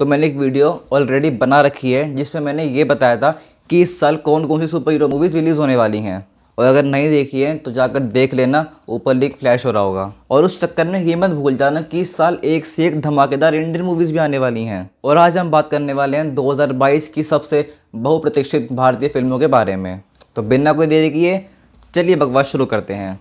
तो मैंने एक वीडियो ऑलरेडी बना रखी है जिसमें मैंने ये बताया था कि इस साल कौन कौन सी सुपर हीरो मूवीज़ रिलीज़ होने वाली हैं और अगर नहीं देखी है तो जाकर देख लेना ऊपर लिंक फ्लैश हो रहा होगा और उस चक्कर में ये मत भूल जाना कि इस साल एक से एक धमाकेदार इंडियन मूवीज़ भी आने वाली हैं और आज हम बात करने वाले हैं 2022 की सबसे बहुप्रतीक्षित भारतीय फिल्मों के बारे में तो बिना कोई देरी किए चलिए बकवास शुरू करते हैं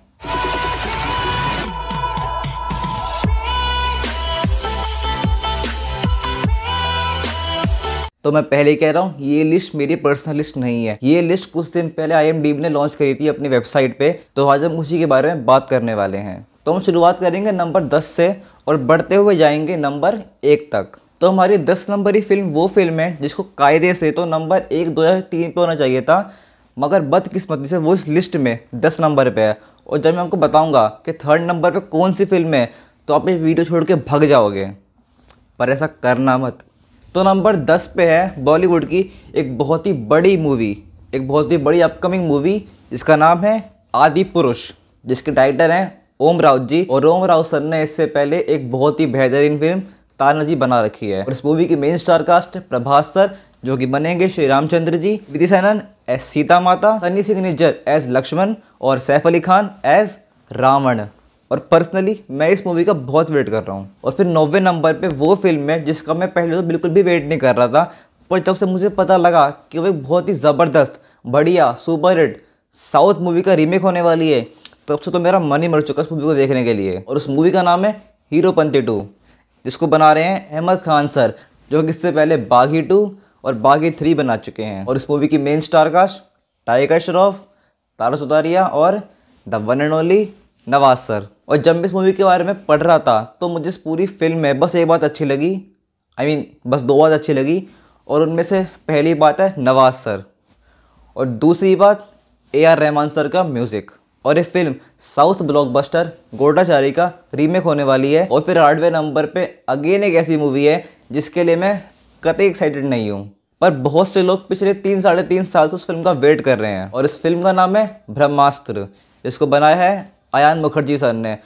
तो मैं पहले ही कह रहा हूँ ये लिस्ट मेरी पर्सनल लिस्ट नहीं है ये लिस्ट कुछ दिन पहले आई ने लॉन्च करी थी अपनी वेबसाइट पे तो आज हम उसी के बारे में बात करने वाले हैं तो हम शुरुआत करेंगे नंबर दस से और बढ़ते हुए जाएंगे नंबर एक तक तो हमारी दस ही फिल्म वो फिल्म है जिसको कायदे से तो नंबर एक दो हज़ार तीन पर होना चाहिए था मगर बदकिस्मती से वो इस लिस्ट में दस नंबर पे है और जब मैं आपको बताऊंगा कि थर्ड नंबर पे कौन सी फिल्म है तो आप ये वीडियो छोड़ के भग जाओगे पर ऐसा करना मत तो नंबर दस पे है बॉलीवुड की एक बहुत ही बड़ी मूवी एक बहुत ही बड़ी अपकमिंग मूवी जिसका नाम है आदि पुरुष जिसके डायरेक्टर हैं ओम राउत जी और ओम राउत सर ने इससे पहले एक बहुत ही बेहतरीन फिल्म तानाजी बना रखी है और इस मूवी की main star cast Prabhas sir जो कि बनेंगे श्री रामचंद्र जी विधि सैनन एज सीता माता सनी सिंह निज्जर एज लक्ष्मण और सैफ अली खान एज रावण और पर्सनली मैं इस मूवी का बहुत वेट कर रहा हूँ और फिर नौवे नंबर पे वो फिल्म है जिसका मैं पहले तो बिल्कुल भी वेट नहीं कर रहा था पर जब से मुझे पता लगा कि वो एक बहुत ही ज़बरदस्त बढ़िया सुपर हिट साउथ मूवी का रीमेक होने वाली है तब से तो मेरा मन ही मर चुका है उस मूवी को देखने के लिए और उस मूवी का नाम है हीरो पंथी टू जिसको बना रहे हैं अहमद खान सर जो कि इससे पहले बागी टू और बागी थ्री बना चुके हैं और इस मूवी की main star cast Tiger Shroff Tara Sutaria और the one and only Nawaz sir और जब मैं इस मूवी के बारे में पढ़ रहा था तो मुझे इस पूरी फिल्म में बस एक बात अच्छी लगी आई I मीन mean, बस दो बात अच्छी लगी और उनमें से पहली बात है नवाज सर और दूसरी बात ए आर रहमान सर का म्यूज़िक और ये फिल्म साउथ ब्लॉकबस्टर गोडाचारी का रीमेक होने वाली है और फिर हार्डवेयर नंबर पे अगेन एक ऐसी मूवी है जिसके लिए मैं कतई एक्साइटेड नहीं हूँ पर बहुत से लोग पिछले तीन साढ़े तीन साल से उस फिल्म का वेट कर रहे हैं और इस फिल्म का नाम है ब्रह्मास्त्र जिसको बनाया है आयान मुखर्जी सर ने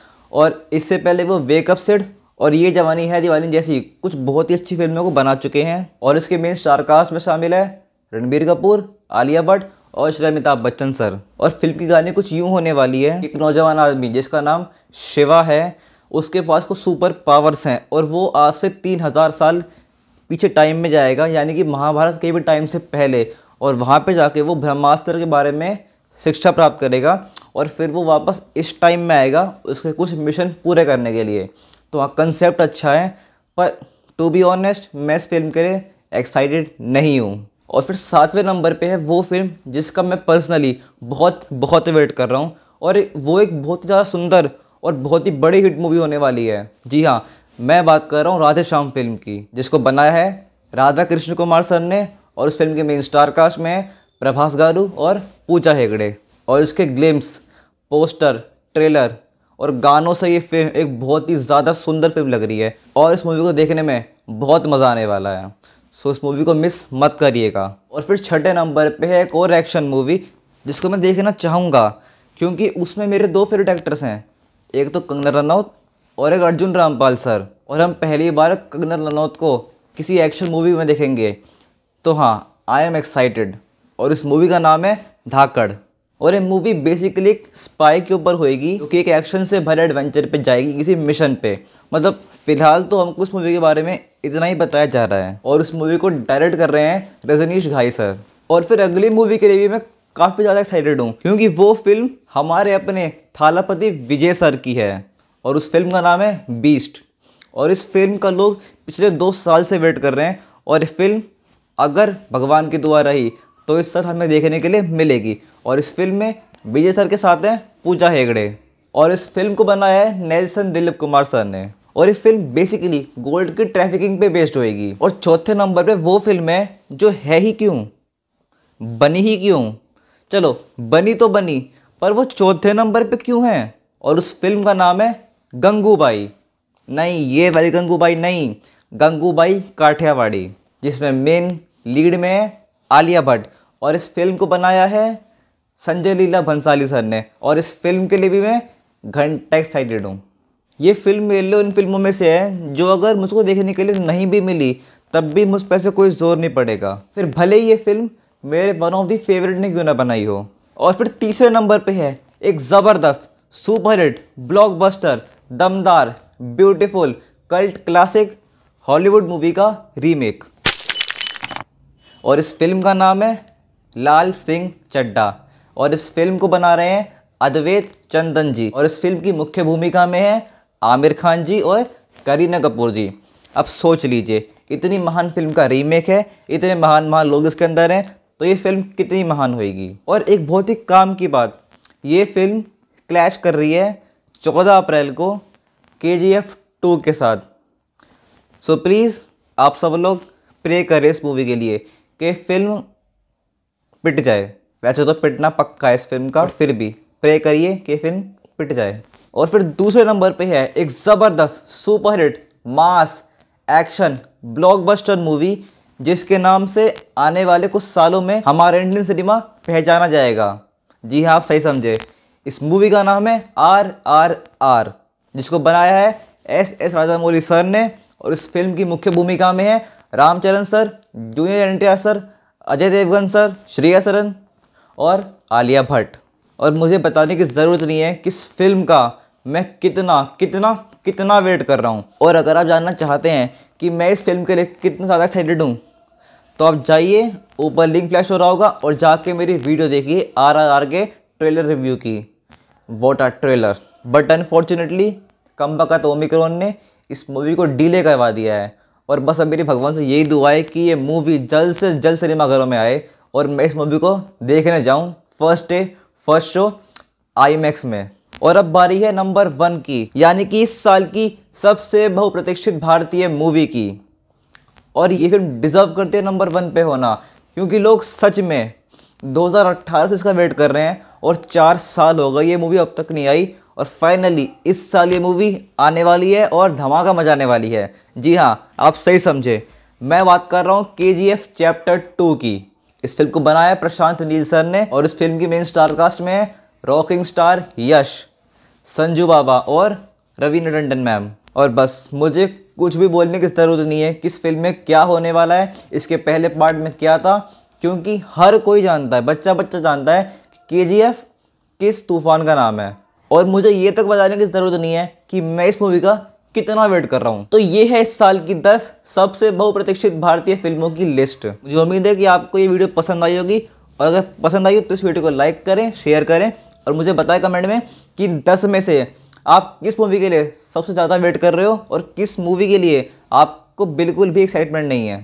और इससे पहले वो वेकअप सिड और ये जवानी है दीवानी जैसी कुछ बहुत ही अच्छी फिल्मों को बना चुके हैं और इसके मेन स्टारकास्ट में शामिल है रणबीर कपूर आलिया भट्ट और श्री अमिताभ बच्चन सर और फिल्म की गाने कुछ यूँ होने वाली है एक नौजवान आदमी जिसका नाम शिवा है उसके पास कुछ सुपर पावर्स हैं और वो आज से तीन हज़ार साल पीछे टाइम में जाएगा यानी कि महाभारत के भी टाइम से पहले और वहाँ पे जाके वो ब्रह्मास्त्र के बारे में शिक्षा प्राप्त करेगा और फिर वो वापस इस टाइम में आएगा उसके कुछ मिशन पूरे करने के लिए तो हाँ कंसेप्ट अच्छा है पर टू बी ऑनेस्ट मैं इस फिल्म के लिए एक्साइटेड नहीं हूँ और फिर सातवें नंबर पे है वो फिल्म जिसका मैं पर्सनली बहुत बहुत वेट कर रहा हूँ और वो एक बहुत ही ज़्यादा सुंदर और बहुत ही बड़ी हिट मूवी होने वाली है जी हाँ मैं बात कर रहा हूँ राधे श्याम फिल्म की जिसको बनाया है राधा कृष्ण कुमार सर ने और उस फिल्म के मेन स्टार कास्ट में प्रभास गारू और पूजा हेगड़े और इसके ग्लिम्स पोस्टर ट्रेलर और गानों से ये फिल्म एक बहुत ही ज़्यादा सुंदर फिल्म लग रही है और इस मूवी को देखने में बहुत मज़ा आने वाला है सो इस मूवी को मिस मत करिएगा और फिर छठे नंबर पे है एक और एक्शन मूवी जिसको मैं देखना चाहूँगा क्योंकि उसमें मेरे दो फेवरेट एक्टर्स हैं एक तो कंगना रनौत और एक अर्जुन रामपाल सर और हम पहली बार कंगना रनौत को किसी एक्शन मूवी में देखेंगे तो हाँ आई एम एक्साइटेड और इस मूवी का नाम है धाकड़ और ये मूवी बेसिकली स्पाई के ऊपर होएगी क्योंकि एक एक्शन से भरे एडवेंचर पे जाएगी किसी मिशन पे मतलब फिलहाल तो हमको उस मूवी के बारे में इतना ही बताया जा रहा है और उस मूवी को डायरेक्ट कर रहे हैं रजनीश घाई सर और फिर अगली मूवी के लिए भी मैं काफ़ी ज़्यादा एक्साइटेड हूँ क्योंकि वो फिल्म हमारे अपने थालापति विजय सर की है और उस फिल्म का नाम है बीस्ट और इस फिल्म का लोग पिछले दो साल से वेट कर रहे हैं और ये फिल्म अगर भगवान की दुआ रही तो इस सर हमें देखने के लिए मिलेगी और इस फिल्म में विजय सर के साथ हैं पूजा हेगड़े और इस फिल्म को बनाया है नेल्सन दिलीप कुमार सर ने और ये फिल्म बेसिकली गोल्ड की ट्रैफिकिंग पे बेस्ड होएगी और चौथे नंबर पे वो फिल्म है जो है ही क्यों बनी ही क्यों चलो बनी तो बनी पर वो चौथे नंबर पे क्यों है और उस फिल्म का नाम है गंगूबाई नहीं ये वाली गंगूबाई नहीं गंगूबाई काठियावाड़ी जिसमें मेन लीड में है आलिया भट्ट और इस फिल्म को बनाया है संजय लीला भंसाली सर ने और इस फिल्म के लिए भी मैं घंटा एक्साइटेड हूँ ये फिल्म मेरे लिए उन फिल्मों में से है जो अगर मुझको देखने के लिए नहीं भी मिली तब भी मुझ पर से कोई जोर नहीं पड़ेगा फिर भले ही ये फिल्म मेरे वन ऑफ दी फेवरेट ने क्यों ना बनाई हो और फिर तीसरे नंबर पे है एक ज़बरदस्त सुपरहिट ब्लॉकबस्टर दमदार beautiful cult classic Hollywood movie का रीमेक और इस फिल्म का नाम है लाल सिंह चड्डा और इस फिल्म को बना रहे हैं अद्वैत चंदन जी और इस फिल्म की मुख्य भूमिका में है आमिर खान जी और करीना कपूर जी अब सोच लीजिए इतनी महान फिल्म का रीमेक है इतने महान महान लोग इसके अंदर हैं तो ये फिल्म कितनी महान होएगी और एक बहुत ही काम की बात ये फिल्म क्लैश कर रही है चौदह अप्रैल को के जी एफ टू के साथ सो प्लीज़ आप सब लोग प्रे करें इस मूवी के लिए कि फिल्म पिट जाए वैसे तो पिटना पक्का है इस फिल्म का फिर भी प्रे करिए कि फिल्म पिट जाए और फिर दूसरे नंबर पे है एक ज़बरदस्त super hit mass action blockbuster movie जिसके नाम से आने वाले कुछ सालों में हमारा इंडियन सिनेमा पहचाना जाएगा जी हाँ आप सही समझे इस मूवी का नाम है आर आर आर जिसको बनाया है एस एस राजामौली सर ने और इस फिल्म की मुख्य भूमिका में है Ramcharan sir junior N sir Ajay Devgn sir Shriya Saran और आलिया भट्ट और मुझे बताने की ज़रूरत नहीं है किस फिल्म का मैं कितना कितना कितना वेट कर रहा हूँ और अगर आप जानना चाहते हैं कि मैं इस फिल्म के लिए कितना ज़्यादा एक्साइटेड हूँ तो आप जाइए ऊपर लिंक फ्लैश हो रहा होगा और जाके मेरी वीडियो देखिए आर आर आर के ट्रेलर रिव्यू की what are trailer but unfortunately कम बकत ओमिक्रोन ने इस मूवी को डिले करवा दिया है और बस अब मेरी भगवान से यही दुआ है कि ये मूवी जल्द से जल्द सिनेमाघरों में आए और मैं इस मूवी को देखने जाऊँ फर्स्ट डे फर्स्ट शो आई में और अब बारी है नंबर वन की यानी कि इस साल की सबसे बहुप्रतीक्षित भारतीय मूवी की और ये फिल्म डिज़र्व करती है नंबर वन पे होना क्योंकि लोग सच में 2018 से इसका वेट कर रहे हैं और चार साल हो गए ये मूवी अब तक नहीं आई और फाइनली इस साल ये मूवी आने वाली है और धमाका मजाने वाली है जी हाँ आप सही समझे मैं बात कर रहा हूँ के जी एफ चैप्टर टू की इस फिल्म को बनाया प्रशांत नील सर ने और इस फिल्म की मेन स्टार कास्ट में है रॉकिंग स्टार यश संजू बाबा और रवीन टंडन मैम और बस मुझे कुछ भी बोलने की ज़रूरत नहीं है किस फिल्म में क्या होने वाला है इसके पहले पार्ट में क्या था क्योंकि हर कोई जानता है बच्चा बच्चा जानता है कि के किस तूफ़ान का नाम है और मुझे ये तक बताने की ज़रूरत नहीं है कि मैं इस मूवी का कितना वेट कर रहा हूँ तो ये है इस साल की 10 सबसे बहुप्रतीक्षित भारतीय फिल्मों की लिस्ट मुझे उम्मीद है कि आपको ये वीडियो पसंद आई होगी और अगर पसंद आई हो तो इस वीडियो को लाइक करें शेयर करें और मुझे बताएं कमेंट में कि 10 में से आप किस मूवी के लिए सबसे ज़्यादा वेट कर रहे हो और किस मूवी के लिए आपको बिल्कुल भी एक्साइटमेंट नहीं है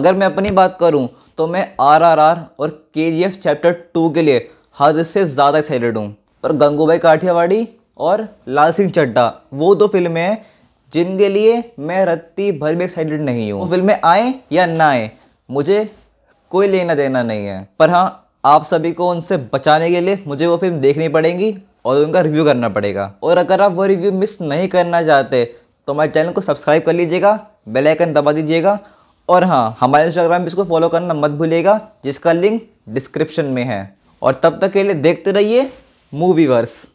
अगर मैं अपनी बात करूँ तो मैं आर और के चैप्टर टू के लिए हद से ज़्यादा एक्साइटेड हूँ और गंगूबाई काठियावाड़ी और लाल सिंह चड्डा वो दो फिल्में हैं जिनके लिए मैं रत्ती भर भी एक्साइटेड नहीं हूँ वो फिल्में आएँ या ना आए मुझे कोई लेना देना नहीं है पर हाँ आप सभी को उनसे बचाने के लिए मुझे वो फिल्म देखनी पड़ेगी और उनका रिव्यू करना पड़ेगा और अगर आप वो रिव्यू मिस नहीं करना चाहते तो हमारे चैनल को सब्सक्राइब कर लीजिएगा बेल आइकन दबा दीजिएगा और हाँ हमारे इंस्टाग्राम पर इसको फॉलो करना मत भूलिएगा जिसका लिंक डिस्क्रिप्शन में है और तब तक के लिए देखते रहिए मूवीवर्स